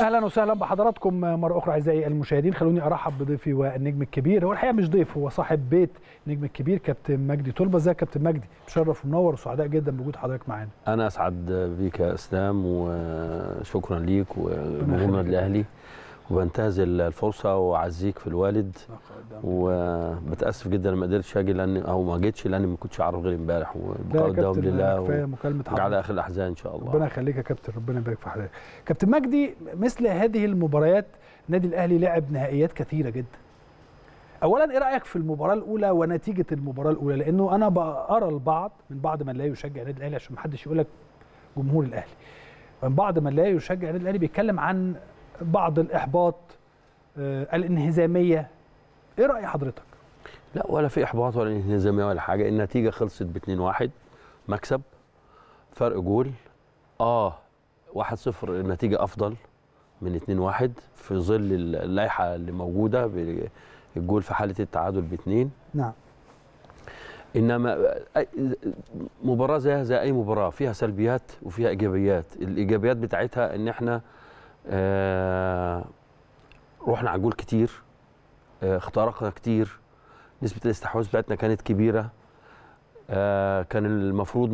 اهلا وسهلا بحضراتكم مره اخرى اعزائي المشاهدين خلوني ارحب بضيفي والنجم الكبير هو الحقيقه مش ضيف هو صاحب بيت النجم الكبير كابتن مجدي طلبه ازيك كابتن مجدي مشرف ومنور وسعداء جدا بوجود حضرتك معانا انا اسعد بيك يا اسلام وشكرا ليك ومغمد الاهلي وبنتهز الفرصه واعزيك في الوالد وبتاسف جدا ما قدرتش اجي لان او ما جيتش لان ما كنتش اعرف غير امبارح والبقاء الدوام لله و... على اخر الاحزان ان شاء الله ربنا يخليك يا كابتن ربنا يبارك في حضرتك كابتن مجدي مثل هذه المباريات النادي الاهلي لعب نهائيات كثيره جدا اولا ايه رايك في المباراه الاولى ونتيجه المباراه الاولى لانه انا بقرا البعض من بعض من لا يشجع النادي الاهلي عشان ما حدش يقول لك جمهور الاهلي من بعض من لا يشجع النادي الاهلي بيتكلم عن بعض الاحباط آه، الانهزاميه ايه راي حضرتك لا ولا في احباط ولا انهزاميه ولا حاجه النتيجه خلصت ب 2-1 مكسب فرق جول اه 1-0 النتيجه افضل من 2-1 في ظل اللائحه اللي موجوده الجول في حاله التعادل باثنين نعم انما مباراه زيها زي اي مباراه فيها سلبيات وفيها ايجابيات الايجابيات بتاعتها ان احنا آه، رحنا عجول كتير آه، اخترقنا كتير نسبه الاستحواذ بتاعتنا كانت كبيره آه، كان المفروض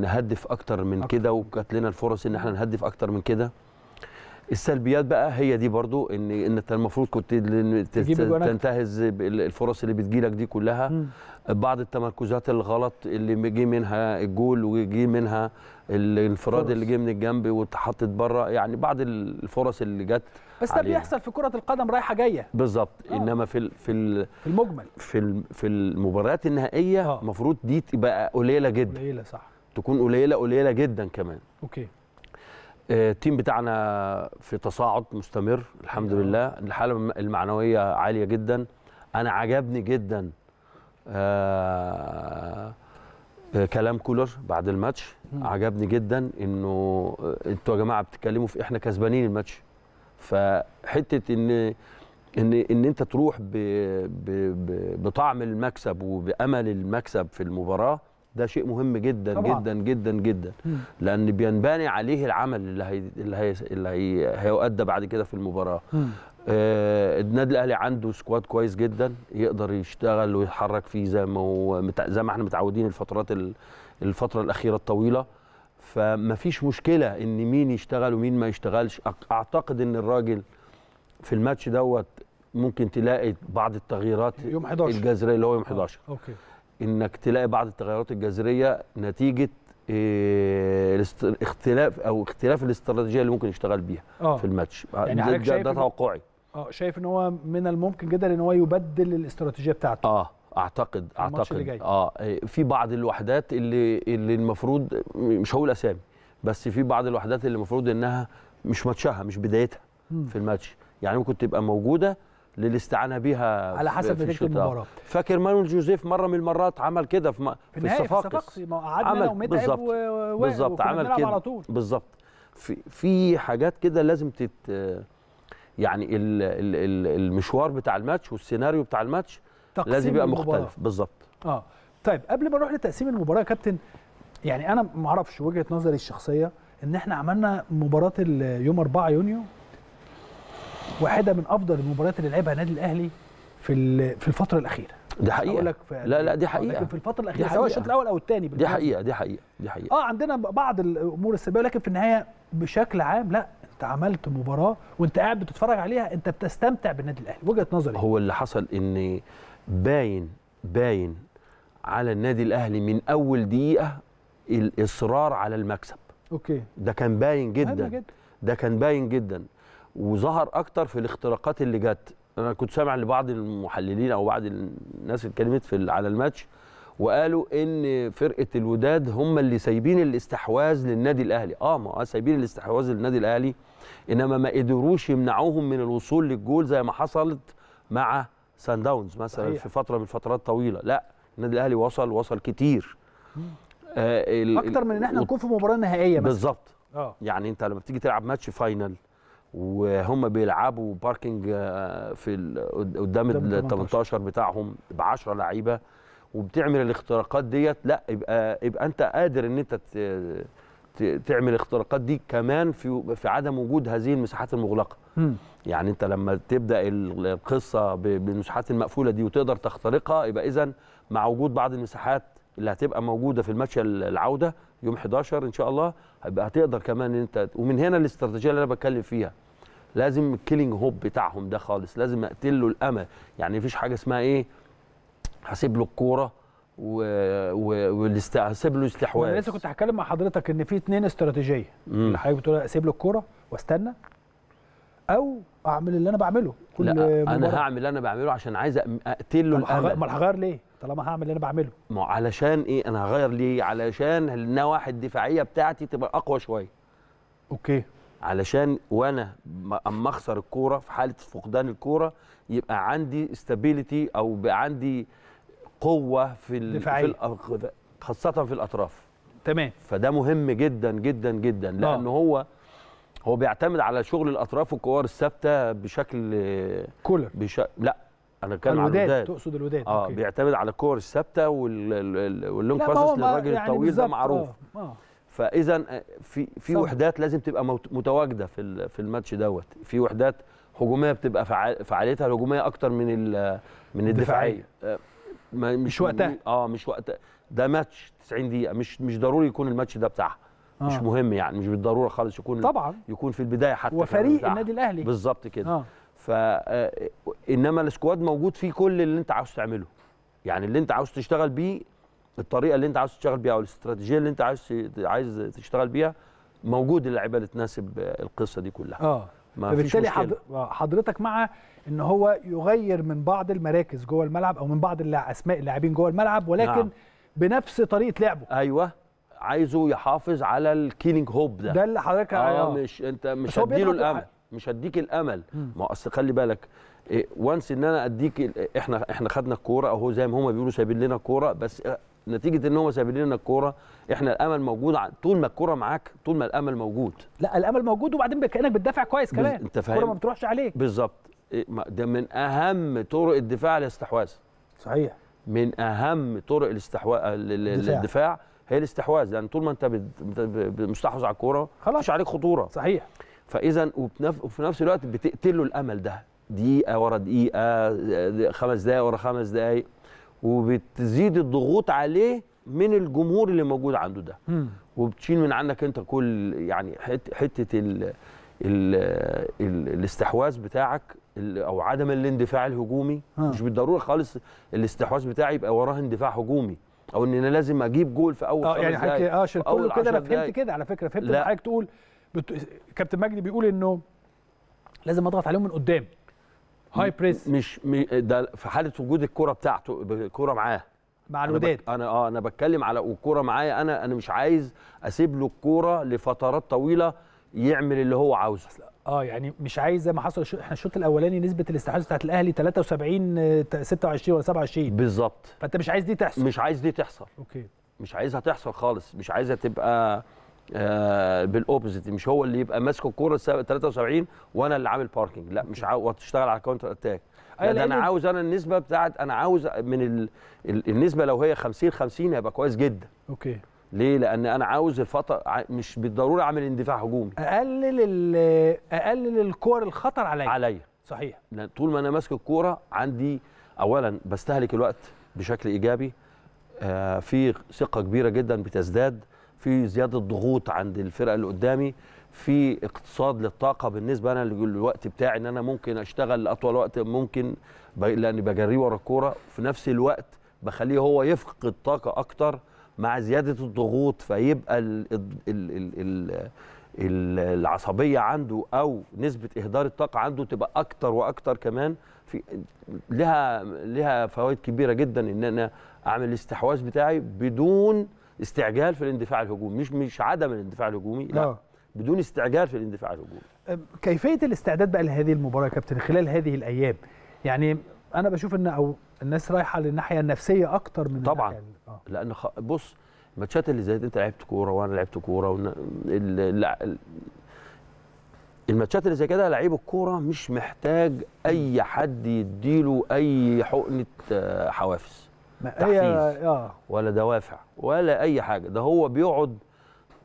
نهدف اكتر من كده وكانت لنا الفرص ان احنا نهدف اكتر من كده السلبيات بقى هي دي برضو ان انت المفروض كنت تنتهز الفرص اللي بتجيلك دي كلها م. بعض التمركزات الغلط اللي جه منها الجول وجه منها الانفراد اللي جه من الجنب واتحطت بره يعني بعض الفرص اللي جت بس ده بيحصل في كره القدم رايحه جايه بالظبط آه. انما في في في المجمل في في المباريات النهائيه آه. المفروض دي تبقى قليله جدا قليله صح تكون قليله قليله جدا كمان اوكي آه، التيم بتاعنا في تصاعد مستمر الحمد أوه. لله الحاله المعنويه عاليه جدا انا عجبني جدا آه كلام كولر بعد الماتش عجبني جدا انه آه، انتوا يا جماعه بتتكلموا في احنا كسبانين الماتش فحته ان ان ان انت تروح ب ب ب بطعم المكسب وبامل المكسب في المباراه ده شيء مهم جدا طبعا. جدا جدا جدا لان بينبني عليه العمل اللي هي اللي هي اللي هي هيؤدى بعد كده في المباراه آه، النادي الاهلي عنده سكواد كويس جدا يقدر يشتغل ويتحرك فيه زي ما هو زي ما احنا متعودين الفترات الفتره الاخيره الطويله فما فيش مشكله ان مين يشتغل ومين ما يشتغلش اعتقد ان الراجل في الماتش دوت ممكن تلاقي بعض التغييرات يوم 11 الجذريه اللي هو يوم 11 آه، اوكي انك تلاقي بعض التغيرات الجذريه نتيجه آه، اختلاف او اختلاف الاستراتيجيه اللي ممكن يشتغل بيها أوه. في الماتش يعني ده, ده توقعي اه شايف ان هو من الممكن جدا ان هو يبدل الاستراتيجيه بتاعته اه اعتقد اعتقد اللي جاي. اه في بعض الوحدات اللي اللي المفروض مش هقول اسامي بس في بعض الوحدات اللي المفروض انها مش ماتشها مش بدايتها م. في الماتش يعني ممكن تبقى موجوده للاستعانه بيها على حسب نتيجه المباراه فاكر مانويل جوزيف مره من المرات عمل كده في, في, في الصفاقس ما قعدنا عمل بالظبط بالظبط عمل كده بالظبط في في حاجات كده لازم تت يعني المشوار بتاع الماتش والسيناريو بتاع الماتش لازم يبقى مختلف بالظبط اه طيب قبل ما نروح لتقسيم المباراه يا كابتن يعني انا ما اعرفش وجهه نظري الشخصيه ان احنا عملنا مباراه يوم 4 يونيو واحده من افضل المباريات اللي لعبها النادي الاهلي في في الفتره الاخيره دي حقيقه لك لا لا دي حقيقه لكن في الفتره الاخيره سواء الشوط الاول او الثاني دي حقيقه دي حقيقه دي حقيقه اه عندنا بعض الامور السلبيه لكن في النهايه بشكل عام لا عملت مباراه وانت قاعد بتتفرج عليها انت بتستمتع بالنادي الاهلي وجهه نظري هو اللي حصل ان باين باين على النادي الاهلي من اول دقيقه الاصرار على المكسب اوكي ده كان باين جدا, جدا. ده كان باين جدا وظهر اكتر في الاختراقات اللي جت انا كنت سامع لبعض المحللين او بعض الناس اللي اتكلمت في على الماتش وقالوا ان فرقه الوداد هم اللي سايبين الاستحواذ للنادي الاهلي اه ما سايبين الاستحواذ للنادي الاهلي انما ما قدروش يمنعوهم من الوصول للجول زي ما حصلت مع سان داونز مثلا صحيح. في فتره من فترات طويله لا النادي الاهلي وصل وصل كتير آه اكتر من ان احنا نكون في مباراه نهائيه مثلا بالظبط آه. يعني انت لما بتيجي تلعب ماتش فاينل وهم بيلعبوا باركينج آه، في قدام ال 18 بتاعهم ب 10 لعيبه وبتعمل الاختراقات ديت لا يبقى يبقى انت قادر ان انت تعمل اختراقات دي كمان في في عدم وجود هذه المساحات المغلقه م. يعني انت لما تبدا القصه بالمساحات المقفوله دي وتقدر تخترقها يبقى اذا مع وجود بعض المساحات اللي هتبقى موجوده في الماتش العوده يوم 11 ان شاء الله هيبقى هتقدر كمان ان انت ومن هنا الاستراتيجيه اللي انا بتكلم فيها لازم الكيلينج هوب بتاعهم ده خالص لازم اقتل له الامل يعني مفيش حاجه اسمها ايه هسيب له الكوره و... و... والاستحساب له استحواذ انا لسه كنت هتكلم مع حضرتك ان في اثنين استراتيجيه اللي حضرتك بتقول اسيب له الكوره واستنى او اعمل اللي انا بعمله كل لا انا هعمل اللي انا بعمله عشان عايز اقتل له ما هغير ليه طالما هعمل اللي انا بعمله ما علشان ايه انا هغير ليه علشان النواحي الدفاعيه بتاعتي تبقى اقوى شويه اوكي علشان وانا اما اخسر الكوره في حاله فقدان الكوره يبقى عندي استابيليتي او بقى عندي قوه في دفاعية. في خاصه في الاطراف تمام فده مهم جدا جدا جدا آه. لان هو هو بيعتمد على شغل الاطراف والكوار الثابته بشكل كولر بش... لا انا بتكلم على الوداد تقصد الوداد اه أوكي. بيعتمد على الكور الثابته واللونج باسس للراجل يعني الطويل ده معروف آه. آه. فاذا آه، في في صح. وحدات لازم تبقى متواجده في في الماتش دوت في وحدات هجوميه بتبقى فعاليتها الهجوميه اكتر من من الدفاعيه, الدفاعية. آه، مش وقتها اه مش وقتها ده ماتش 90 دقيقه مش مش ضروري يكون الماتش ده بتاعها آه. مش مهم يعني مش بالضروره خالص يكون طبعا يكون في البدايه حتى وفريق النادي الاهلي بالظبط كده آه. ف آه، انما السكواد موجود فيه كل اللي انت عاوز تعمله يعني اللي انت عاوز تشتغل بيه الطريقه اللي انت عاوز تشتغل بيها او الاستراتيجيه اللي انت عايز عايز تشتغل بيها موجود اللعيبه اللي تناسب القصه دي كلها اه فبالتالي حضرتك مع ان هو يغير من بعض المراكز جوه الملعب او من بعض اسماء اللاعبين جوه الملعب ولكن نعم. بنفس طريقه لعبه ايوه عايزه يحافظ على الكيلينج هوب ده ده اللي حضرتك آه, آه مش انت مش هديله الامل مش هديك الامل ما ما اصل خلي بالك إيه وانس ان انا اديك احنا احنا خدنا الكوره اهو زي ما هم بيقولوا سايبين لنا الكوره بس نتيجه ان هم سايبين لنا الكوره احنا الامل موجود طول ما الكوره معاك طول ما الامل موجود لا الامل موجود وبعدين كانك بتدافع كويس كمان انت فاهم الكوره ما بتروحش عليك بالظبط إيه، ده من اهم طرق الدفاع الاستحواذ صحيح من اهم طرق الاستحواذ الدفاع, هي الاستحواذ لان طول ما انت مستحوذ على الكوره خلاص مش عليك خطوره صحيح فاذا وفي نفس الوقت بتقتله الامل ده دقيقه ورا دقيقه خمس دقائق ورا خمس دقائق وبتزيد الضغوط عليه من الجمهور اللي موجود عنده ده وبتشيل من عندك انت كل يعني حت حته ال ال ال الاستحواذ بتاعك او عدم الاندفاع الهجومي ها. مش بالضروره خالص الاستحواذ بتاعي يبقى وراه اندفاع هجومي او ان انا لازم اجيب جول في اول اه يعني حضرتك اه عشان كله كده انا فهمت كده على فكره فهمت حضرتك تقول بت... كابتن مجدي بيقول انه لازم اضغط عليهم من قدام هاي بريس مش ده في حاله وجود الكره بتاعته الكوره معاه مع الوداد أنا, انا اه انا بتكلم على الكوره معايا انا انا مش عايز اسيب له الكوره لفترات طويله يعمل اللي هو عاوزه اه يعني مش عايز زي ما حصل احنا الشوط الاولاني نسبه الاستحواذ بتاعت الاهلي 73 26 آه، ولا 27 بالظبط فانت مش عايز دي تحصل مش عايز دي تحصل اوكي مش عايزها تحصل خالص مش عايزها تبقى آه، بالاوبوزيت مش هو اللي يبقى ماسك الكوره 73 وانا اللي عامل باركنج لا مش عاوز وتشتغل على كاونتر اتاك لان انا عاوز انا النسبه بتاعت انا عاوز من ال... النسبه لو هي 50 50 هيبقى كويس جدا اوكي ليه لان انا عاوز الفتره مش بالضروره اعمل اندفاع هجومي اقلل ال... اقلل الكور الخطر عليا عليا صحيح لأن طول ما انا ماسك الكوره عندي اولا بستهلك الوقت بشكل ايجابي آه في ثقه كبيره جدا بتزداد في زياده ضغوط عند الفرقه اللي قدامي في اقتصاد للطاقه بالنسبه انا للوقت بتاعي ان انا ممكن اشتغل لاطول وقت ممكن لاني بجريه ورا الكوره في نفس الوقت بخليه هو يفقد طاقه اكتر مع زياده الضغوط فيبقى الـ الـ الـ الـ الـ العصبيه عنده او نسبه اهدار الطاقه عنده تبقى اكتر واكتر كمان في لها لها فوائد كبيره جدا ان انا اعمل الاستحواذ بتاعي بدون استعجال في الاندفاع الهجومي مش مش عدم الاندفاع الهجومي لا آه. بدون استعجال في الاندفاع الهجومي كيفيه الاستعداد بقى لهذه المباراه يا كابتن خلال هذه الايام يعني انا بشوف ان او الناس رايحه للناحيه النفسيه اكتر من طبعا آه. لان خ... بص الماتشات اللي زي دي انت لعبت كوره وانا لعبت كوره ون... ال... ال... الماتشات اللي زي كده لعيب الكوره مش محتاج اي حد يديله اي حقنه آه، حوافز تحفيز آه. ولا دوافع ولا اي حاجه ده هو بيقعد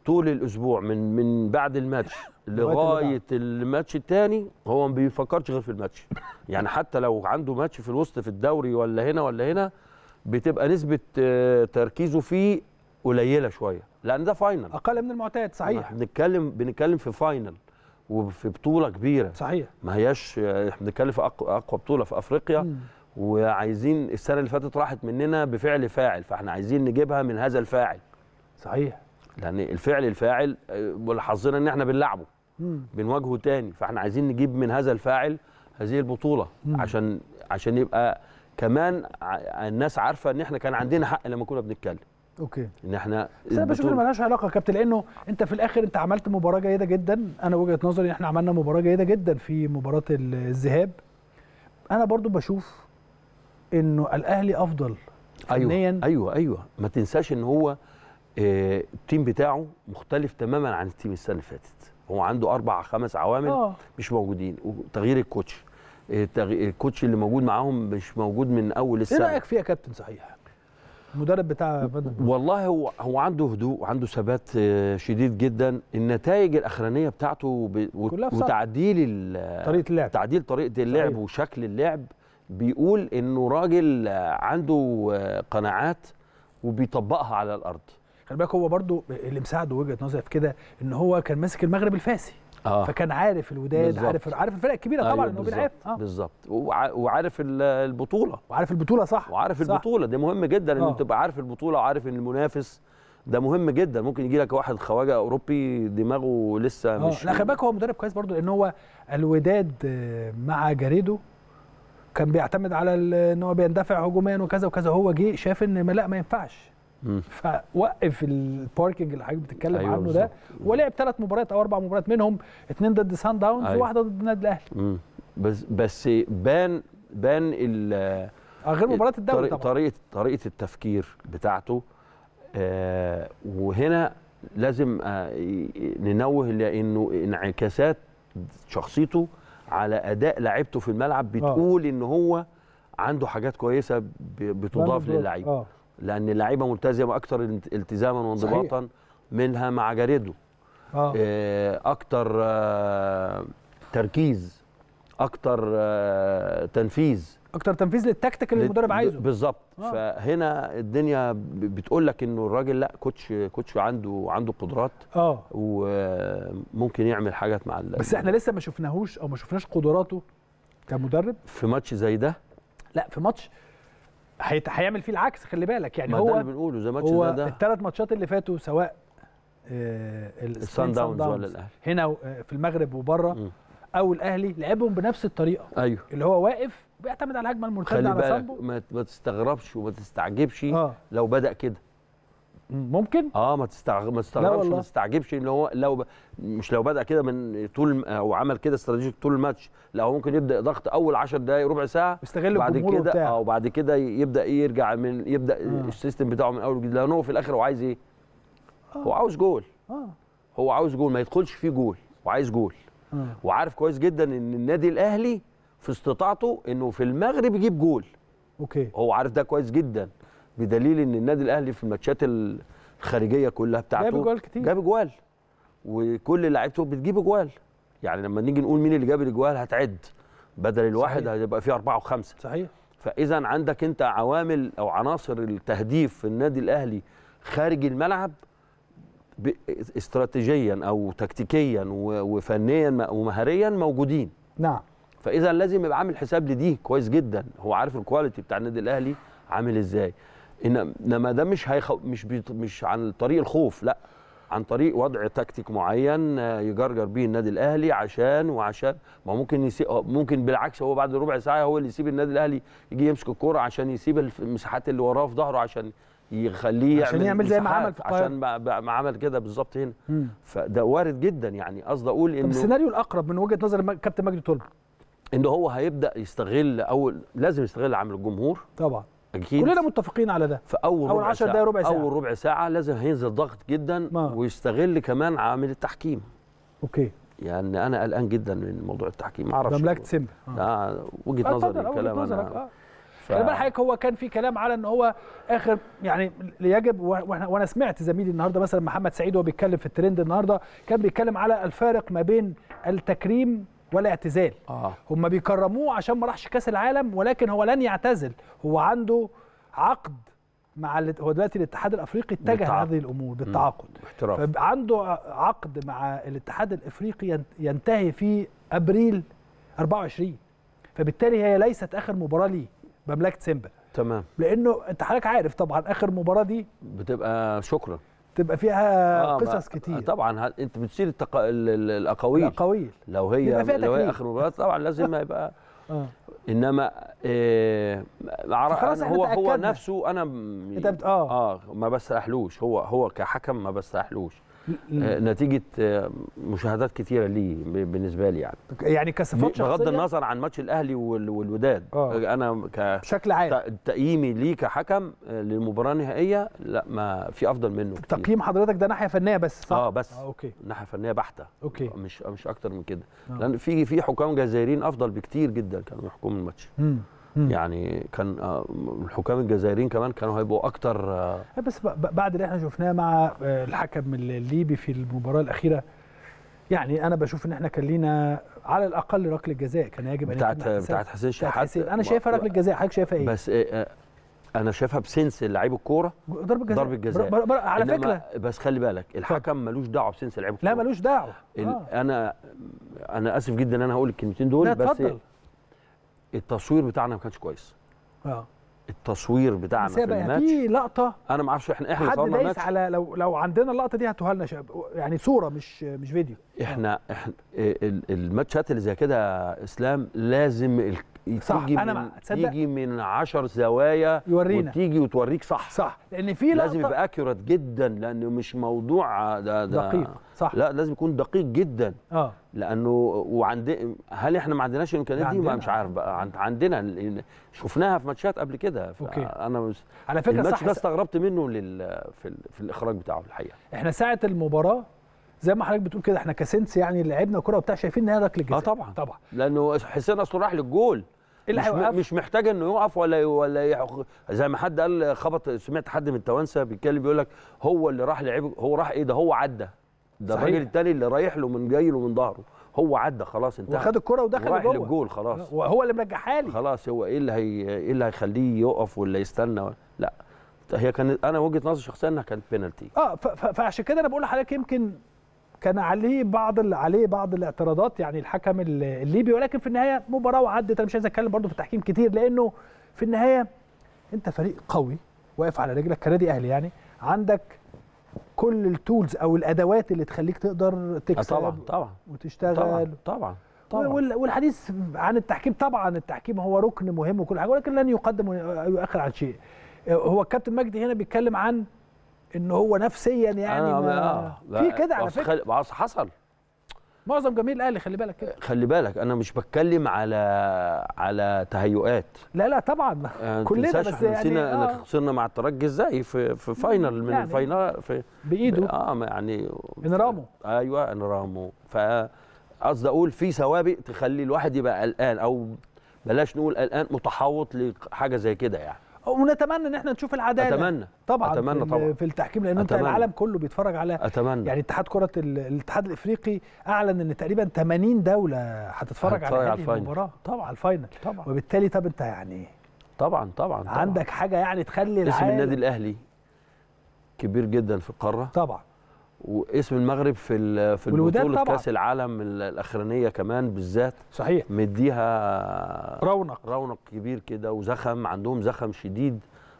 طول الاسبوع من من بعد الماتش لغايه الماتش الثاني هو ما بيفكرش غير في الماتش يعني حتى لو عنده ماتش في الوسط في الدوري ولا هنا ولا هنا بتبقى نسبه آه، تركيزه فيه قليله شويه لان ده فاينل اقل من المعتاد صحيح بنتكلم بنتكلم في فاينل وفي بطوله كبيره صحيح ما هياش آه، احنا بنتكلم في اقوى بطوله في افريقيا م. وعايزين السنه اللي فاتت راحت مننا بفعل فاعل فاحنا عايزين نجيبها من هذا الفاعل صحيح لان الفعل الفاعل ولحظنا آه، ان احنا بنلعبه بنواجهه تاني فاحنا عايزين نجيب من هذا الفاعل هذه البطوله مم. عشان عشان يبقى كمان الناس عارفه ان احنا كان عندنا حق لما كنا بنتكلم اوكي ان احنا بس انا بشوف ان مالهاش علاقه يا كابتن لانه انت في الاخر انت عملت مباراه جيده جدا انا وجهه نظري ان احنا عملنا مباراه جيده جدا في مباراه الذهاب انا برضو بشوف انه الاهلي افضل أيوة ايوه ايوه ما تنساش ان هو آه التيم بتاعه مختلف تماما عن التيم السنه اللي فاتت هو عنده اربع خمس عوامل أوه. مش موجودين وتغيير الكوتش آه، الكوتش اللي موجود معاهم مش موجود من اول إيه السنه ايه رايك فيه يا كابتن صحيح المدرب بتاع بدل والله هو هو عنده هدوء وعنده ثبات آه، شديد جدا النتائج الاخرانيه بتاعته وتعديل ال... طريقه اللعب تعديل طريقه اللعب صحيح. وشكل اللعب بيقول انه راجل عنده قناعات وبيطبقها على الارض خلي بالك هو برضو اللي مساعده وجهه نظري في كده ان هو كان ماسك المغرب الفاسي آه. فكان عارف الوداد بالزبط. عارف عارف الفرق الكبيره طبعا أيوه، انه بيلعب آه. بالظبط وعارف البطوله وعارف البطوله صح وعارف صح. البطوله ده مهم جدا ان آه. تبقى عارف البطوله وعارف ان المنافس ده مهم جدا ممكن يجي لك واحد خواجه اوروبي دماغه لسه آه. مش لا خلي بالك هو مدرب كويس برضو لان هو الوداد مع جاريدو كان بيعتمد على ان هو بيندفع هجوميا وكذا وكذا هو جه شاف ان لا ما ينفعش فوقف الباركنج اللي حضرتك بتتكلم أيوة عنه ده ولعب ثلاث مباريات او اربع مباريات منهم اثنين ضد سان داونز أيوة. وواحده ضد النادي الاهلي بس بس بان بان ال آه، غير مباراه الدوري طبعا طريقه طريقه التفكير بتاعته آه وهنا لازم آه ننوه لانه انعكاسات شخصيته على اداء لعيبته في الملعب آه. بتقول ان هو عنده حاجات كويسه بتضاف للعيبه آه. لان اللعيبه ملتزمه اكثر التزاما وانضباطا منها مع جاريدو آه. آه. تركيز اكثر تنفيذ اكتر تنفيذ للتكتيك اللي المدرب عايزه بالظبط آه. فهنا الدنيا بتقول لك انه الراجل لا كوتش كوتش عنده عنده قدرات اه وممكن يعمل حاجات مع بس احنا لسه ما شفناهوش او ما شفناش قدراته كمدرب في ماتش زي ده لا في ماتش هيعمل فيه العكس خلي بالك يعني ما هو ده اللي بنقوله زي ماتش هو ده الثلاث ماتشات اللي فاتوا سواء آه السان داونز ولا الاهلي هنا آه، في المغرب وبره او الاهلي لعبهم بنفس الطريقه ايوه اللي هو واقف بيعتمد على الهجمه المرتده على سامبو ما تستغربش وما تستعجبش آه. لو بدا كده ممكن اه ما تستغربش ما تستغربش ما تستعجبش ان هو لو ب... مش لو بدا كده من طول او عمل كده استراتيجي طول الماتش لا هو ممكن يبدا ضغط اول 10 دقائق ربع ساعه يستغل بعد كده اه وبعد كده يبدا يرجع من يبدا آه. السيستم بتاعه من اول وجديد لان هو في الاخر هو عايز ايه؟ آه. هو عاوز جول آه. هو عاوز جول ما يدخلش فيه جول وعايز جول آه. وعارف كويس جدا ان النادي الاهلي في استطاعته انه في المغرب يجيب جول اوكي هو عارف ده كويس جدا بدليل ان النادي الاهلي في الماتشات الخارجيه كلها بتاعته جاب جوال كتير جاب جوال وكل لعيبته بتجيب جوال يعني لما نيجي نقول مين اللي جاب الاجوال هتعد بدل الواحد صحيح. هيبقى فيه اربعه وخمسه صحيح فاذا عندك انت عوامل او عناصر التهديف في النادي الاهلي خارج الملعب استراتيجيا او تكتيكيا وفنيا ومهريا موجودين نعم فاذا لازم يبقى عامل حساب لدي كويس جدا هو عارف الكواليتي بتاع النادي الاهلي عامل ازاي انما ده مش هيخو مش مش عن طريق الخوف لا عن طريق وضع تكتيك معين آه، يجرجر بيه النادي الاهلي عشان وعشان ما ممكن يسي... آه، ممكن بالعكس هو بعد ربع ساعه هو اللي يسيب النادي الاهلي يجي يمسك الكوره عشان يسيب المساحات اللي وراه في ظهره عشان يخليه عشان يعمل زي ما عمل في عشان ما عمل كده بالظبط هنا مم. فده وارد جدا يعني قصدي اقول ان السيناريو الاقرب من وجهه نظر كابتن مجدي طلب ان هو هيبدا يستغل اول لازم يستغل عامل الجمهور طبعا اكيد كلنا متفقين على ده في اول, أول 10 دقايق ربع ساعه اول ربع ساعه لازم هينزل ضغط جدا ما. ويستغل كمان عامل التحكيم اوكي يعني انا قلقان جدا من موضوع التحكيم ما اعرفش مملكه سيمبا اه وجهه آه، نظري الكلام انا آه. ف... خلي حضرتك هو كان في كلام على ان هو اخر يعني يجب وانا سمعت زميلي النهارده مثلا محمد سعيد وهو بيتكلم في الترند النهارده كان بيتكلم على الفارق ما بين التكريم ولا اعتزال آه. هم بيكرموه عشان ما راحش كاس العالم ولكن هو لن يعتزل هو عنده عقد مع هو دلوقتي الاتحاد الافريقي اتجه لهذه الامور بالتعاقد عنده فعنده عقد مع الاتحاد الافريقي ينتهي في ابريل 24 فبالتالي هي ليست اخر مباراه ليه بمملكه سيمبا تمام لانه انت حضرتك عارف طبعا اخر مباراه دي بتبقى شكرا تبقى فيها آه قصص كتير طبعا انت بتشيل التق... الاقاويل الاقاويل لو هي لو هي اخر مباراه طبعا لازم يبقى آه. انما إيه خلاص هو هو نفسه انا انت بت... اه اه ما بسرحلوش هو هو كحكم ما بسرحلوش آه، نتيجه آه، مشاهدات كتيره ليه بالنسبه لي يعني يعني كصفات شخصيه بغض النظر عن ماتش الاهلي والوداد أوه. انا ك بشكل عام تقييمي ليه كحكم آه، للمباراه النهائيه لا ما في افضل منه كتير. تقييم حضرتك ده ناحيه فنيه بس صح اه بس آه اوكي ناحيه فنيه بحته اوكي مش مش اكتر من كده أوه. لان في في حكام جزائريين افضل بكتير جدا كانوا يحكموا الماتش يعني كان آه، الحكام الجزائريين كمان كانوا هيبقوا اكتر آه، إيه، بس بعد اللي احنا شفناه مع آه، الحكم الليبي في المباراه الاخيره يعني انا بشوف ان احنا كان لينا على الاقل ركله جزاء كان يجب ان بتاعت بتاعت حسين شحات بتاعت حسين انا شايفها ركله جزاء حضرتك شايفها ايه بس إيه انا شايفها بسنس لعيب الكوره ضرب جزاء بر جزاء على فكره بس خلي بالك الحكم ملوش دعوه بسنس لعيب الكوره لا ملوش دعوه آه. انا انا اسف جدا انا هقول الكلمتين دول بس اتفضل التصوير بتاعنا ما كانش كويس اه التصوير بتاعنا في الماتش في لقطه انا ما اعرفش احنا احنا صورنا الماتش على لو لو عندنا اللقطه دي لنا يعني صوره مش مش فيديو احنا احنا الماتشات اللي زي كده اسلام لازم صح تيجي انا من تصدق يجي من 10 زوايا يورينا وتيجي وتوريك صح صح لان في لازم يبقى اكيوريت جدا لانه مش موضوع ده, ده دقيق صح لا لازم يكون دقيق جدا اه لانه وعند هل احنا ما عندناش الامكانيات دي ما مش عارف بقى عندنا شفناها في ماتشات قبل كده اوكي انا مش على فكره الماتش ده استغربت منه لل في, ال... في الاخراج بتاعه الحقيقه احنا ساعه المباراه زي ما حضرتك بتقول كده احنا كسنس يعني لعبنا كره وبتاع شايفين ان هي ركله جزاء اه طبعا طبعا لانه حسين اصله راح للجول إيه اللي مش, هيوقف. مش محتاج انه يقف ولا ولا يحق. زي ما حد قال خبط سمعت حد من التوانسه بيتكلم بيقول لك هو اللي راح لعب هو راح ايه ده هو عدى ده الراجل الثاني اللي رايح له من جاي له من ظهره هو عدى خلاص انتهى وخد الكره ودخل رايح للجول خلاص وهو اللي مرجعها لي خلاص هو ايه اللي هي ايه اللي هيخليه يقف ولا يستنى ولا لا هي كانت انا وجهه نظري الشخصيه انها كانت بينالتي اه فعشان كده انا بقول لحضرتك يمكن كان عليه بعض عليه بعض الاعتراضات يعني الحكم الليبي ولكن في النهايه مباراه وعدت انا مش عايز اتكلم برضه في التحكيم كتير لانه في النهايه انت فريق قوي واقف على رجلك كنادي اهلي يعني عندك كل التولز او الادوات اللي تخليك تقدر تكسب طبعا طبعا وتشتغل طبعا طبعا والحديث عن التحكيم طبعا التحكيم هو ركن مهم وكل حاجه ولكن لن يقدم ويؤخر عن شيء هو الكابتن مجدي هنا بيتكلم عن ان هو نفسيا يعني أنا ما آه، في كده على فكره حصل معظم جماهير الاهلي خلي بالك كده خلي بالك انا مش بتكلم على على تهيؤات لا لا طبعا آه، يعني كلنا بس يعني آه. خسرنا مع الترجي ازاي في في فاينل من يعني الفاينل في بايده اه يعني من رامو ايوه ان رامو ف قصدي اقول في سوابق تخلي الواحد يبقى قلقان او بلاش نقول قلقان متحوط لحاجه زي كده يعني ونتمنى ان احنا نشوف العداله اتمنى طبعا أتمنى في طبعا في التحكيم لان انت العالم كله بيتفرج على أتمنى. يعني اتحاد كره الاتحاد الافريقي اعلن ان تقريبا 80 دوله هتتفرج على هذه المباراه طبعا على الفاينل طبعا وبالتالي طب انت يعني طبعا طبعا, طبعا. عندك حاجه يعني تخلي اسم النادي الاهلي كبير جدا في القاره طبعا واسم المغرب في في بطوله كاس العالم الاخرانيه كمان بالذات صحيح مديها رونق رونق كبير كده وزخم عندهم زخم شديد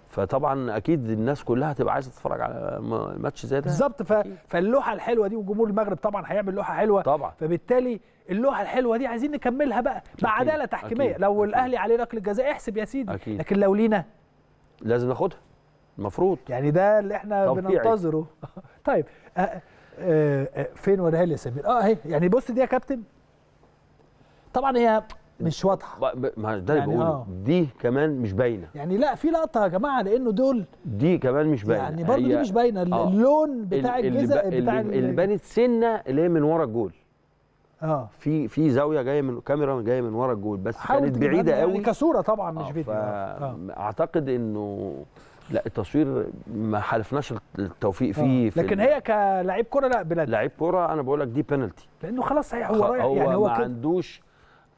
فطبعا اكيد الناس كلها هتبقى عايزه تتفرج على ماتش زي ده بالظبط فاللوحه الحلوه دي وجمهور المغرب طبعا هيعمل لوحه حلوه طبعا فبالتالي اللوحه الحلوه دي عايزين نكملها بقى بعداله تحكيميه أكيد. لو أكيد. الاهلي عليه ركله جزاء احسب يا سيدي أكيد. لكن لو لينا لازم ناخدها المفروض يعني ده اللي احنا طبيعي. بننتظره طيب أه أه, أه، فين وريها لي يا سمير اه اهي يعني بص دي يا كابتن طبعا هي مش واضحه ما ده اللي يعني بقوله آه. دي كمان مش باينه يعني لا في لقطه يا جماعه لانه دول دي كمان مش باينه يعني برضه دي مش باينه آه. اللون بتاع الجزء اللي بتاع اللي, اللي بانت سنه اللي هي من ورا الجول اه في في زاويه جايه من كاميرا جايه من ورا الجول بس كانت بعيده يعني قوي كصوره طبعا مش آه، فيديو آه. آه. اعتقد انه لا التصوير ما حالفناش التوفيق فيه آه. في لكن هي كلاعب كره لا بلاد لعيب كره انا بقول لك دي بينالتي لانه خلاص هي هو رايح يعني هو ما كده. عندوش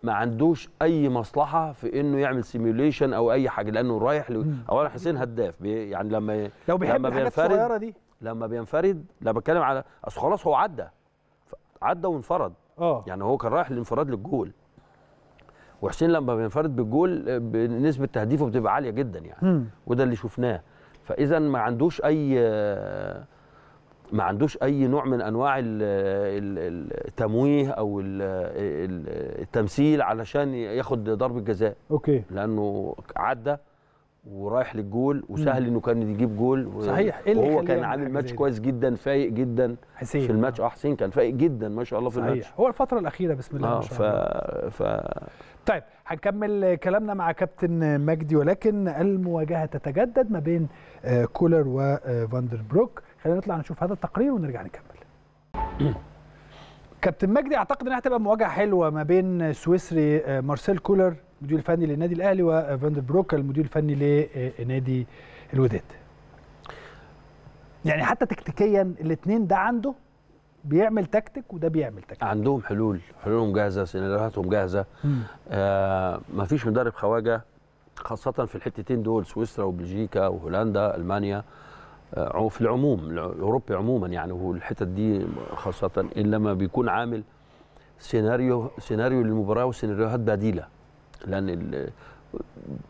ما عندوش اي مصلحه في انه يعمل سيميوليشن او اي حاجه لانه رايح اولا حسين هداف بي... يعني لما لو بيحب لما بينفرد دي لما بينفرد لا بتكلم على اصل خلاص هو عدى عدى وانفرد اه يعني هو كان رايح للانفراد للجول وحسين لما بينفرد بالجول آه، نسبه تهديفه بتبقى عاليه جدا يعني مم. وده اللي شفناه فاذا ما عندوش اي ما عندوش اي نوع من انواع التمويه او التمثيل علشان ياخد ضربه جزاء اوكي لانه عدى ورايح للجول وسهل انه كان يجيب جول صحيح ايه اللي وهو كان عامل ماتش كويس جدا فايق جدا حسين في الماتش اه حسين كان فايق جدا ما شاء الله في صحيح. الماتش هو الفتره الاخيره بسم الله آه ما شاء ف... الله ف... طيب هنكمل كلامنا مع كابتن مجدي ولكن المواجهه تتجدد ما بين آه، كولر وفاندر آه، بروك خلينا نطلع نشوف هذا التقرير ونرجع نكمل كابتن مجدي اعتقد انها هتبقى مواجهه حلوه ما بين سويسري آه، مارسيل كولر المدير الفني للنادي الاهلي وفاندر بروك المدير الفني لنادي الوداد يعني حتى تكتيكيا الاثنين ده عنده بيعمل تكتيك وده بيعمل تكتيك عندهم حلول حلولهم جاهزه سيناريوهاتهم جاهزه آه مفيش مدرب خواجه خاصه في الحتتين دول سويسرا وبلجيكا وهولندا المانيا آه في العموم الاوروبي عموما يعني والحتت دي خاصه الا لما بيكون عامل سيناريو سيناريو للمباراه وسيناريوهات بديله لان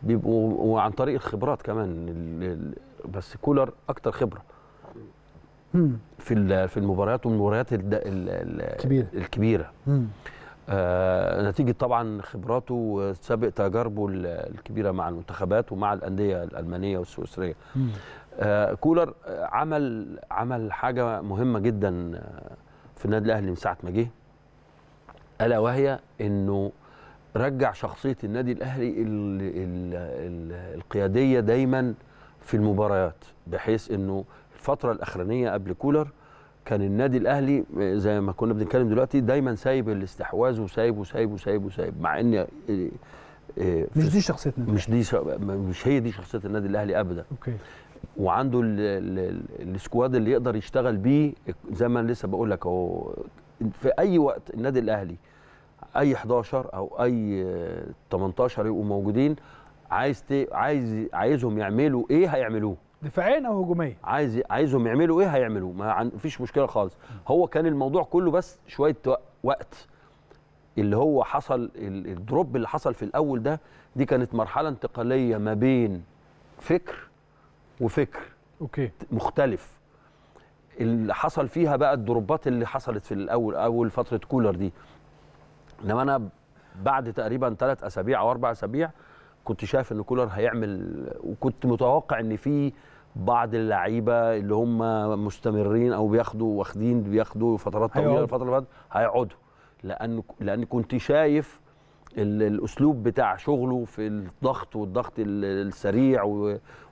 بيبقوا وعن طريق الخبرات كمان بس كولر اكتر خبره في في المباريات والمباريات الكبيره الكبيره آه نتيجه طبعا خبراته وسابق تجاربه الكبيره مع المنتخبات ومع الانديه الالمانيه والسويسريه آه كولر عمل عمل حاجه مهمه جدا آه، في النادي الاهلي من ساعه ما جه الا وهي انه رجع شخصيه النادي الاهلي الـ الـ الـ القياديه دايما في المباريات بحيث انه الفتره الاخرانيه قبل كولر كان النادي الاهلي زي ما كنا بنتكلم دلوقتي دايما سايب الاستحواذ وسايب وسايب وسايب وسايب مع ان آه، آه، مش دي شخصيه مش دي مش هي دي شخصيه النادي الاهلي ابدا اوكي وعنده السكواد اللي يقدر يشتغل بيه زي ما لسه بقول لك اهو في اي وقت النادي الاهلي اي 11 او اي 18 يبقوا موجودين عايز تي... عايز عايزهم يعملوا ايه هيعملوه دفاعيا او هجوميا عايز عايزهم يعملوا ايه هيعملوه ما عن... فيش مشكله خالص هو كان الموضوع كله بس شويه وقت اللي هو حصل الدروب اللي حصل في الاول ده دي كانت مرحله انتقاليه ما بين فكر وفكر اوكي مختلف اللي حصل فيها بقى الدروبات اللي حصلت في الاول اول فتره كولر دي انما انا بعد تقريبا ثلاث اسابيع او اربع اسابيع كنت شايف ان كولر هيعمل وكنت متوقع ان في بعض اللعيبه اللي هم مستمرين او بياخدوا واخدين بياخدوا فترات طويله الفتره اللي فاتت هيقعدوا لان لان كنت شايف الاسلوب بتاع شغله في الضغط والضغط السريع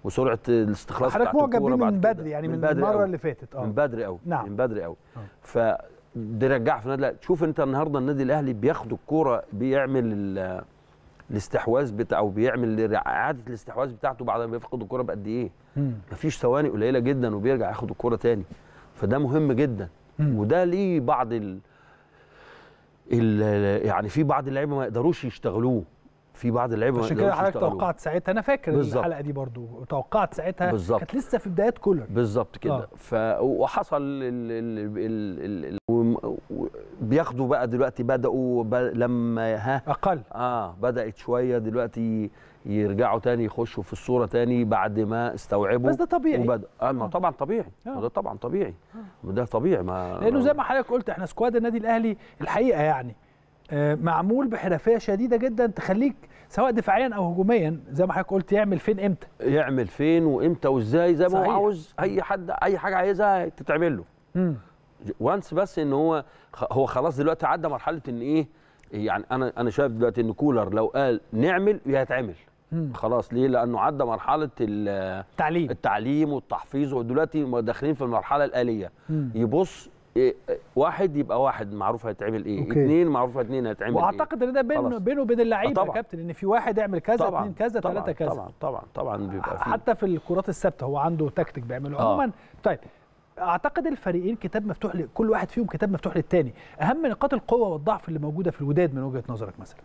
وسرعه الاستخلاص بتاعته حضرتك معجب بيه من بدري يعني من, من المره اللي فاتت اه من بدري قوي نعم من بدري قوي آه. بنرجعها في النادي الاهلي شوف انت النهارده النادي الاهلي بياخد الكوره بيعمل الاستحواذ بتاع او بيعمل اعاده الاستحواذ بتاعته بعد ما بيفقد الكوره بقد ايه؟ مفيش ثواني قليله جدا وبيرجع ياخد الكوره تاني فده مهم جدا مم. وده ليه بعض ال... ال... يعني في بعض اللعيبه ما يقدروش يشتغلوه في بعض اللعيبه عشان كده حضرتك توقعت ساعتها انا فاكر بالزبط. الحلقه دي برضو توقعت ساعتها بالزبط. كانت لسه في بدايات كولر بالظبط كده آه. ف وحصل ال... ال... ال... ال... بياخدوا بقى دلوقتي بداوا ب... لما ها اقل اه بدات شويه دلوقتي يرجعوا تاني يخشوا في الصوره تاني بعد ما استوعبوا بس ده طبيعي وبدأ. اه ما آه. طبعا طبيعي آه. ده طبعا طبيعي آه. ده طبيعي ما لانه زي ما حضرتك قلت احنا سكواد النادي الاهلي الحقيقه يعني آه، معمول بحرفيه شديده جدا تخليك سواء دفاعيا او هجوميا زي ما حضرتك قلت يعمل فين امتى يعمل فين وامتى وازاي زي ما هو عاوز اي حد اي حاجه عايزها تتعمل له وانس بس ان هو هو خلاص دلوقتي عدى مرحله ان ايه يعني انا انا شايف دلوقتي ان كولر لو قال نعمل هيتعمل خلاص ليه لانه عدى مرحله التعليم التعليم والتحفيظ ودلوقتي داخلين في المرحله الاليه يبص إيه،, إيه واحد يبقى واحد معروف هيتعمل ايه أوكي. اتنين معروف اتنين هيتعمل ايه واعتقد ان ده بينه بينه وبين اللعيبه يا كابتن ان في واحد يعمل كذا طبعًا. اتنين كذا ثلاثه كذا طبعا طبعا طبعا بيبقى فيه. حتى في الكرات الثابته هو عنده تكتيك بيعمله آه. عموما طيب اعتقد الفريقين كتاب مفتوح لكل واحد فيهم كتاب مفتوح للتاني اهم نقاط القوه والضعف اللي موجوده في الوداد من وجهه نظرك مثلا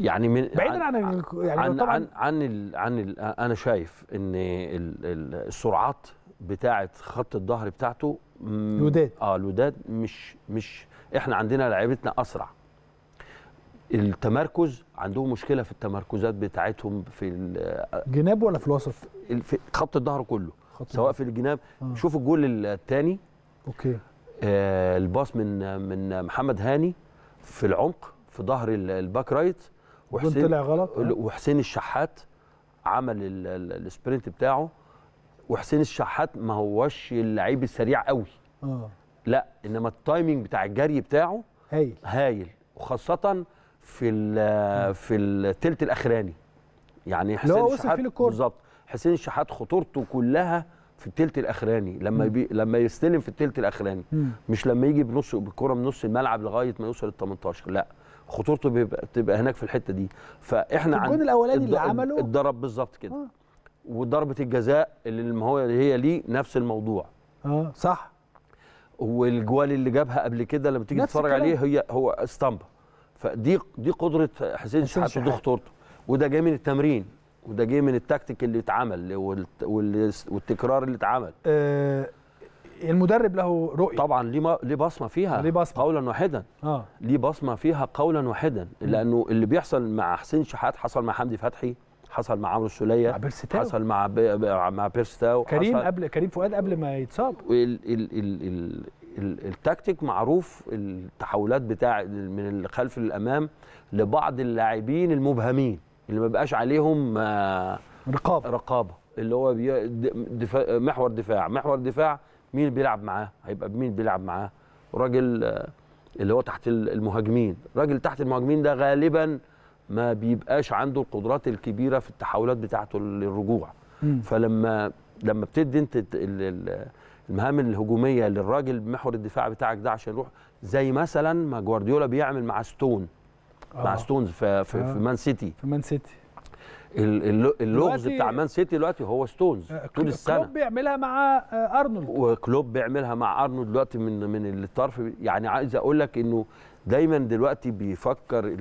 يعني من بعيدا عن, عن يعني عن طبعا عن عن, الـ عن الـ انا شايف ان الـ الـ السرعات بتاعه خط الظهر بتاعته لوداد اه لوداد مش مش احنا عندنا لعيبتنا اسرع التمركز عندهم مشكله في التمركزات بتاعتهم في الجناب ولا في الوسط في خط الظهر كله خط سواء في الجناب آه. شوف الجول الثاني اوكي آه الباص من من محمد هاني في العمق في ظهر الباك رايت وحسين طلع غلط وحسين الشحات عمل السبرنت بتاعه وحسين الشحات ما هوش اللعيب السريع قوي اه لا انما التايمنج بتاع الجري بتاعه هايل هايل وخاصه في في الثلث الاخراني يعني حسين الشحات بالظبط حسين الشحات خطورته كلها في الثلث الاخراني لما بي لما يستلم في الثلث الاخراني مم. مش لما يجي بنص بالكره من نص الملعب لغايه ما يوصل ال 18 لا خطورته بتبقى هناك في الحته دي فاحنا عن الجون الاولاني اللي عمله اتضرب بالظبط كده آه. وضربه الجزاء اللي هو هي ليه نفس الموضوع اه صح والجوال اللي جابها قبل كده لما تيجي تتفرج عليه هي هو اسطمبه فدي دي قدره حسين شحاته دي خطورته وده جاي من التمرين وده جاي من التكتيك اللي اتعمل والتكرار اللي اتعمل أه المدرب له رؤيه طبعا ليه ليه بصمه فيها ليه بصمة. قولا واحدا اه ليه بصمه فيها قولا واحدا لانه اللي بيحصل مع حسين شحات حصل مع حمدي فتحي حصل مع عمرو السوليه مع بيرستاو حصل مع بي... مع بيرستاو كريم حصل... قبل كريم فؤاد قبل ما يتصاب ال... ال... ال... ال... التكتيك معروف التحولات بتاع من الخلف للامام لبعض اللاعبين المبهمين اللي ما بقاش عليهم آه، رقابه رقابه اللي هو بي... دفاع محور دفاع محور دفاع مين بيلعب معاه هيبقى بمين بيلعب معاه راجل آه، اللي هو تحت المهاجمين راجل تحت المهاجمين ده غالبا ما بيبقاش عنده القدرات الكبيره في التحولات بتاعته للرجوع م. فلما لما بتدي انت المهام الهجوميه للراجل محور الدفاع بتاعك ده عشان يروح زي مثلا ما جوارديولا بيعمل مع ستون آه. مع ستونز في, آه. في مان سيتي في مان سيتي اللغز بتاع مان سيتي دلوقتي هو ستونز آه، طول السنه كلوب بيعملها مع آه، ارنولد وكلوب بيعملها مع ارنولد دلوقتي من من الطرف يعني عايز اقول لك انه دايما دلوقتي بيفكر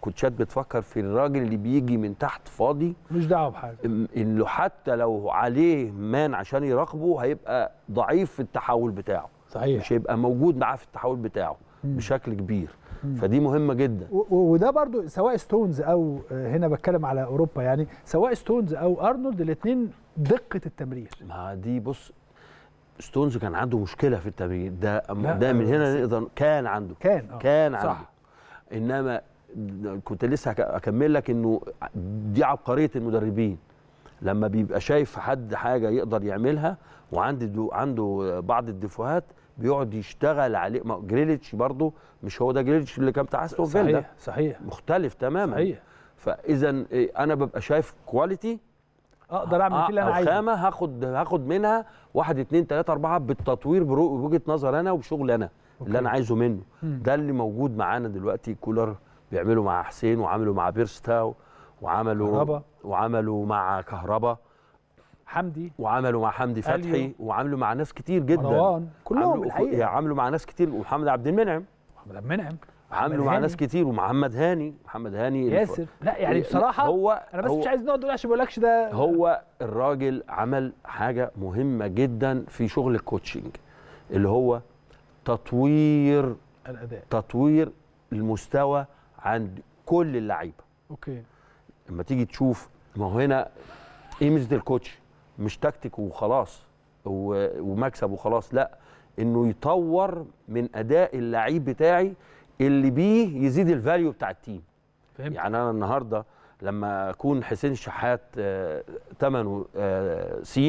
الكوتشات بتفكر في الراجل اللي بيجي من تحت فاضي مش دعوه بحاجه انه حتى لو عليه مان عشان يراقبه هيبقى ضعيف في التحول بتاعه صحيح مش هيبقى موجود معاه في التحول بتاعه بشكل كبير فدي مهمه جدا وده برضو سواء ستونز او آه، هنا بتكلم على اوروبا يعني سواء ستونز او ارنولد الاثنين دقه التمرير ما دي بص ستونز كان عنده مشكله في التمرير ده ده من هنا نقدر كان عنده كان أوه. كان عنده صح. انما كنت لسه اكمل لك انه دي عبقريه المدربين لما بيبقى شايف حد حاجه يقدر يعملها وعنده عنده بعض الدفوهات بيقعد يشتغل عليه جريليتش برضه مش هو ده جريليتش اللي كان بتاع استون فيلا صحيح صحيح مختلف تماما صحيح فاذا إيه، انا ببقى شايف كواليتي اقدر اعمل فيه اللي انا عايزه خامه هاخد هاخد منها واحد اثنين ثلاثة اربعه بالتطوير بوجهه نظر انا وبشغل انا أوكي. اللي انا عايزه منه مم. ده اللي موجود معانا دلوقتي كولر بيعمله مع حسين وعمله مع بيرستا وعملوا كهربا. وعملوا مع كهربا حمدي وعملوا مع حمدي فتحي أليو. وعملوا مع ناس كتير جدا مروان كلهم عملوا الحقيقه عملوا مع ناس كتير ومحمد عبد المنعم محمد عبد المنعم عملوا مع ناس كتير ومحمد هاني محمد هاني ياسر الف... لا يعني بصراحه هو انا بس هو مش عايز نقعد نقول عشان ما بقولكش ده هو الراجل عمل حاجه مهمه جدا في شغل الكوتشنج اللي هو تطوير الاداء تطوير المستوى عند كل اللعيبه اوكي لما تيجي تشوف ما هو هنا ايه ميزه الكوتش مش تكتيك وخلاص ومكسب وخلاص لا انه يطور من اداء اللعيب بتاعي اللي بيه يزيد الفاليو بتاع التيم فهمت. يعني انا النهارده لما اكون حسين الشحات ثمنه آه، آه، س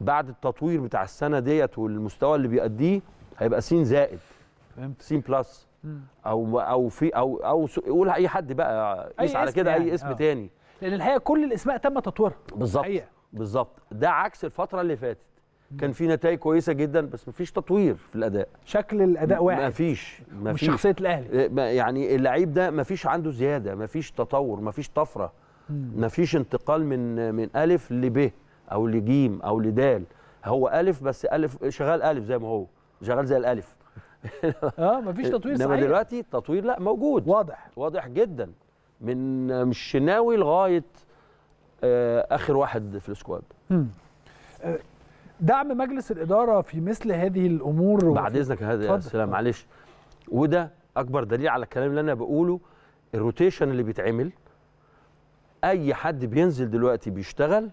بعد التطوير بتاع السنه ديت والمستوى اللي بيأديه هيبقى س زائد فهمت س بلس او او في او او قول اي حد بقى قيس على كده يعني. اي اسم أوه. تاني لان الحقيقه كل الاسماء تم تطويرها بالظبط بالظبط ده عكس الفتره اللي فاتت كان في نتائج كويسه جدا بس مفيش تطوير في الاداء شكل الاداء واحد مفيش مفيش شخصيه الاهلي إيه، يعني اللعيب ده مفيش عنده زياده مفيش تطور مفيش طفره مفيش انتقال من من الف لب او لجيم او لدال هو الف بس الف شغال الف زي ما هو شغال زي الالف اه مفيش تطوير صحيح انما دلوقتي التطوير لا موجود واضح واضح جدا من الشناوي لغايه آه، اخر واحد في السكواد آه، دعم مجلس الاداره في مثل هذه الامور بعد اذنك هذا يا سلام معلش وده اكبر دليل على الكلام اللي انا بقوله الروتيشن اللي بيتعمل اي حد بينزل دلوقتي بيشتغل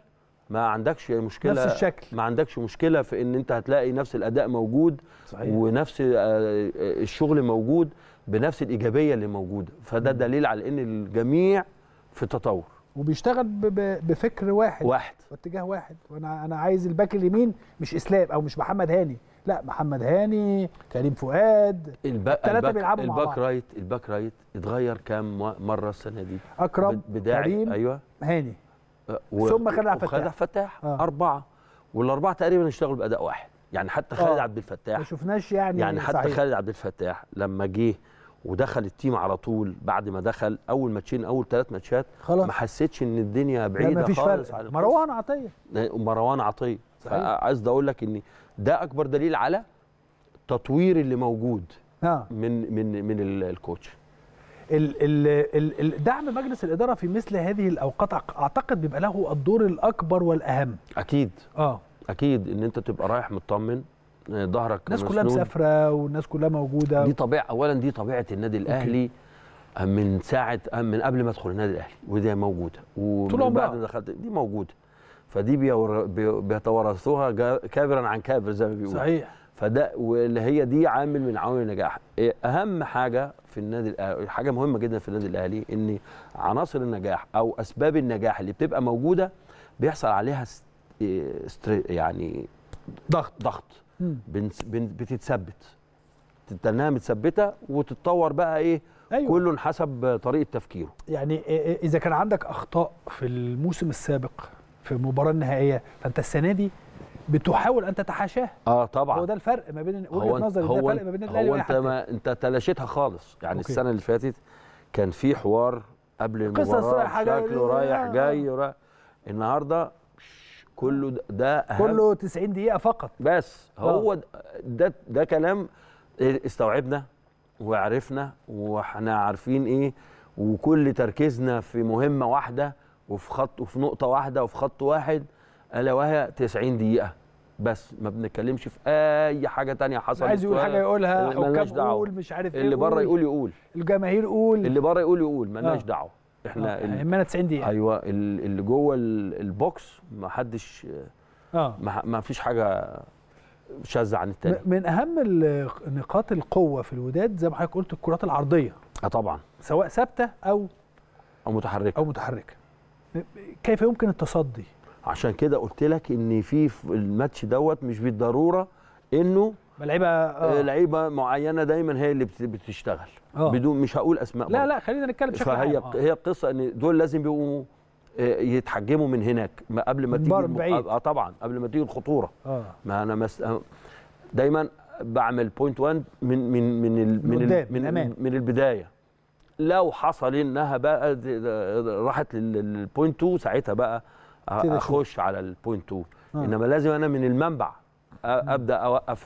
ما عندكش مشكله نفس الشكل ما عندكش مشكله في ان انت هتلاقي نفس الاداء موجود صحيح. ونفس آه، الشغل موجود بنفس الايجابيه اللي موجوده فده دليل على ان الجميع في تطور وبيشتغل بفكر واحد واحد واتجاه واحد وانا انا عايز الباك اليمين مش اسلام او مش محمد هاني لا محمد هاني كريم فؤاد الثلاثه بيلعبوا الباك رايت الباك رايت اتغير كام مره السنه دي اكرم كريم ايوه هاني أه، و... ثم خالد عبد الفتاح خالد فتاح آه. اربعه والاربعه تقريبا اشتغلوا باداء واحد يعني حتى خالد آه. عبد الفتاح ما شفناش يعني يعني حتى صحيح. خالد عبد الفتاح لما جه ودخل التيم على طول بعد ما دخل اول ماتشين اول ثلاث ماتشات ما حسيتش ان الدنيا بعيده مفيش خالص فرق. مروان عطيه مروان عطيه عايز اقول لك ان ده اكبر دليل على التطوير اللي موجود ها. من من من الكوتش دعم مجلس الاداره في مثل هذه الاوقات اعتقد بيبقى له الدور الاكبر والاهم اكيد اه اكيد ان انت تبقى رايح مطمن ظهرك الناس كلها مسافره والناس كلها موجوده دي طبيعه اولا دي طبيعه النادي الاهلي أوكي. آه، من ساعه آه، من قبل ما ادخل النادي الاهلي ودي موجوده ومن بعد ما دخلت دي موجوده فدي بيتورثوها كابرا عن كابر زي ما بيقولوا صحيح فده واللي هي دي عامل من عوامل النجاح إيه، اهم حاجه في النادي الاهلي حاجه مهمه جدا في النادي الاهلي ان عناصر النجاح او اسباب النجاح اللي بتبقى موجوده بيحصل عليها إيه، يعني ضغط ضغط بتتثبت تنها متثبته وتتطور بقى ايه أيوة. كل حسب طريقه تفكيره يعني اذا كان عندك اخطاء في الموسم السابق في المباراه النهائيه فانت السنه دي بتحاول ان تتحاشاها اه طبعا هو ده الفرق ما بين وجهه نظري ده الفرق ما بين الاهلي هو انت ما انت تلاشيتها خالص يعني أوكي. السنه اللي فاتت كان في حوار قبل المباراه شكله رايح جاي آه. النهارده كله ده أهم كله 90 دقيقه فقط بس آه. هو ده ده كلام استوعبنا وعرفنا واحنا عارفين ايه وكل تركيزنا في مهمه واحده وفي خط وفي نقطه واحده وفي خط واحد الا وهي 90 دقيقه بس ما بنتكلمش في اي حاجه تانية حصلت عايز يقول حاجه يقولها او كاب يقول مش عارف ايه اللي بره يقول يقول الجماهير قول اللي بره يقول يقول مالناش آه. دعوه احنا يهمنا آه، 90 دقيقه ايوه اللي جوه البوكس آه. ما حدش اه ما فيش حاجه شاذه عن التاني من اهم نقاط القوه في الوداد زي ما حضرتك قلت الكرات العرضيه اه طبعا سواء ثابته او او متحركه او متحركه كيف يمكن التصدي عشان كده قلت لك ان في الماتش دوت مش بالضروره انه لعيبه آه. آه. لعيبه معينه دايما هي اللي بتشتغل أوه. بدون مش هقول اسماء لا لا خلينا نتكلم بشكل فهي عام. آه. هي القصه ان دول لازم يبقوا آه، يتحجموا من هناك ما قبل ما تيجي الم... اه طبعا قبل ما تيجي الخطوره أوه. ما انا مس... دايما بعمل بوينت 1 من من من ال... من ال... من, أمان. من البدايه لو حصل انها بقى راحت للبوينت 2 ساعتها بقى اخش على البوينت 2 انما لازم انا من المنبع ابدا اوقف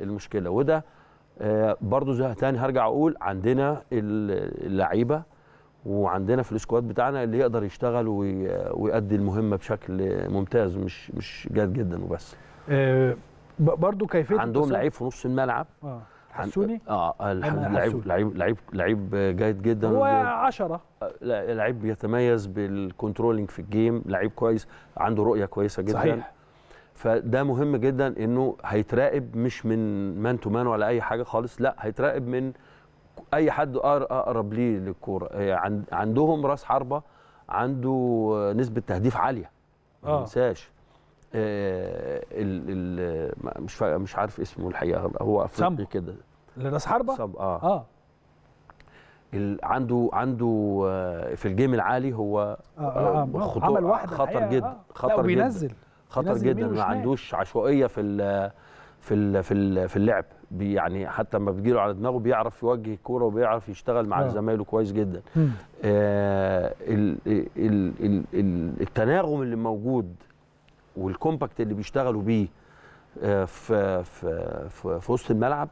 المشكله وده آه، برضو زي تاني هرجع اقول عندنا اللعيبه وعندنا في السكواد بتاعنا اللي يقدر يشتغل ويؤدي المهمه بشكل ممتاز مش مش جاد جدا وبس آه، برضو كيفيه عندهم لعيب في نص الملعب آه. حسوني اه لعيب لعيب لعيب لعيب جيد جدا هو 10 لعيب بيتميز بالكنترولينج في الجيم لعيب كويس عنده رؤيه كويسه جدا صحيح. فده مهم جدا انه هيتراقب مش من مان تو مان ولا اي حاجه خالص لا هيتراقب من اي حد اقرب ليه للكوره آه، عندهم راس حربه عنده نسبه تهديف عاليه ما آه. تنساش آه، ال ال مش مش عارف اسمه الحقيقه هو افريقي كده راس حربه سم اه اه عنده عنده في الجيم العالي هو آه آه خطر, عمل واحدة خطر جدا آه. خطر جدا بينزل خطر جدا ما عندوش عشوائيه في الـ في الـ في, الـ في اللعب يعني حتى لما بتجيله على دماغه بيعرف يوجه الكوره وبيعرف يشتغل مع آه. زمايله كويس جدا آه الـ الـ الـ التناغم اللي موجود والكومباكت اللي بيشتغلوا بيه في آه، في في, في وسط الملعب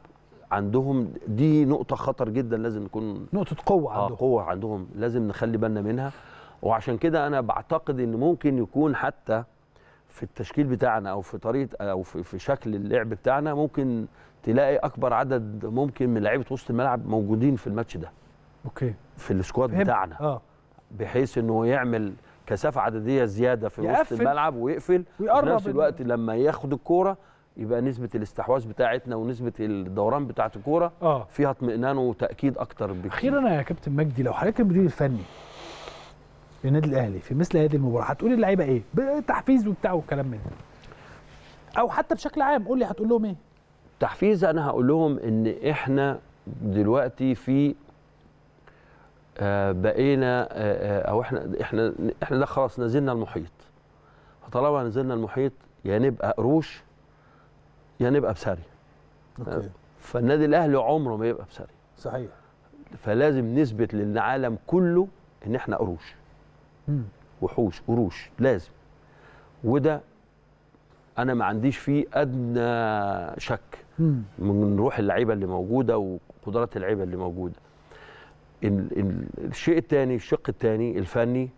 عندهم دي نقطه خطر جدا لازم نكون نقطه قوه آه، عندهم آه قوه عندهم لازم نخلي بالنا منها وعشان كده انا بعتقد ان ممكن يكون حتى في التشكيل بتاعنا او في طريقه او في شكل اللعب بتاعنا ممكن تلاقي اكبر عدد ممكن من لعيبه وسط الملعب موجودين في الماتش ده اوكي في السكواد بتاعنا اه بحيث انه يعمل كثافه عدديه زياده في وسط الملعب ويقفل وفي نفس الوقت لما ياخد الكوره يبقى نسبه الاستحواذ بتاعتنا ونسبه الدوران بتاعه الكوره آه. فيها اطمئنان وتاكيد اكتر بكتير اخيرا يا كابتن مجدي لو حضرتك المدير الفني للنادي الاهلي في مثل هذه المباراه هتقول اللعيبه ايه تحفيز وبتاع والكلام من ده او حتى بشكل عام قول لي هتقول لهم ايه تحفيز انا هقول لهم ان احنا دلوقتي في آه، بقينا آه، آه، او احنا احنا احنا ده خلاص نزلنا المحيط فطالما نزلنا المحيط يا يعني نبقى قروش يا يعني نبقى بسري أوكي. فالنادي الاهلي عمره ما يبقى بسري صحيح فلازم نثبت للعالم كله ان احنا قروش وحوش قروش لازم وده انا ما عنديش فيه ادنى شك من روح اللعيبه اللي موجوده وقدرات اللعيبه اللي موجوده الشيء الثاني الشق الثاني الفني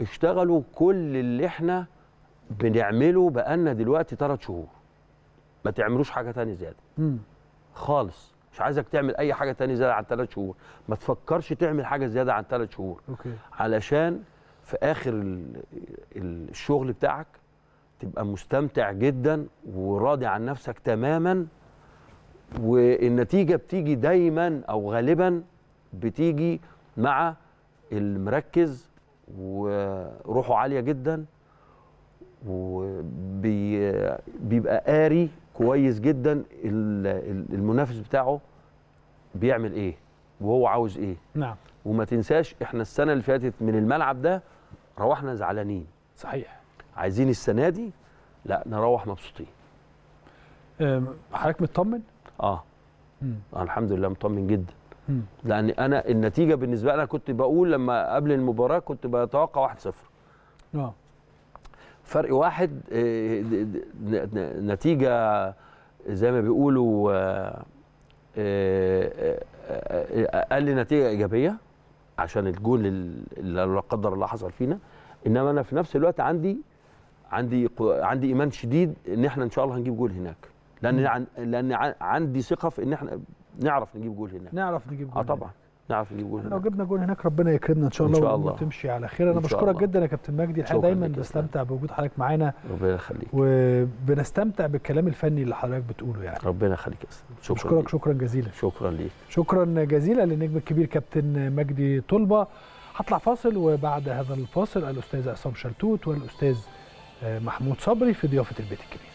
اشتغلوا كل اللي احنا بنعمله بقالنا دلوقتي ثلاث شهور ما تعملوش حاجه ثانيه زياده مم. خالص مش عايزك تعمل اي حاجه ثانيه زياده عن ثلاث شهور ما تفكرش تعمل حاجه زياده عن ثلاث شهور أوكي. علشان في اخر الشغل بتاعك تبقى مستمتع جدا وراضي عن نفسك تماما والنتيجه بتيجي دايما او غالبا بتيجي مع المركز وروحه عاليه جدا وبيبقى قاري كويس جدا المنافس بتاعه بيعمل ايه وهو عاوز ايه نعم وما تنساش احنا السنه اللي فاتت من الملعب ده روحنا زعلانين صحيح عايزين السنه دي لا نروح مبسوطين حضرتك مطمن اه مم. الحمد لله مطمن جدا مم. لان انا النتيجه بالنسبه لي انا كنت بقول لما قبل المباراه كنت بتوقع 1-0 اه فرق واحد نتيجه زي ما بيقولوا اقل نتيجه ايجابيه عشان الجول اللي لا قدر الله حصل فينا انما انا في نفس الوقت عندي عندي عندي ايمان شديد ان احنا ان شاء الله هنجيب جول هناك لان لان عندي ثقه في ان احنا نعرف نجيب جول هناك نعرف نجيب جول اه طبعا نعرف نجيب جول لو جبنا جول هناك ربنا يكرمنا ان شاء الله, إن شاء الله. وتمشي على خير انا بشكرك جدا يا كابتن مجدي الحقيقه دايما بستمتع بوجود حضرتك معانا ربنا يخليك وبنستمتع بالكلام الفني اللي حضرتك بتقوله يعني ربنا يخليك شكرا بشكرك لي. شكرا جزيلا شكرا ليك شكرا جزيلا للنجم الكبير كابتن مجدي طلبه هطلع فاصل وبعد هذا الفاصل الاستاذ عصام شلتوت والاستاذ آه، محمود صبري في ضيافه البيت الكبير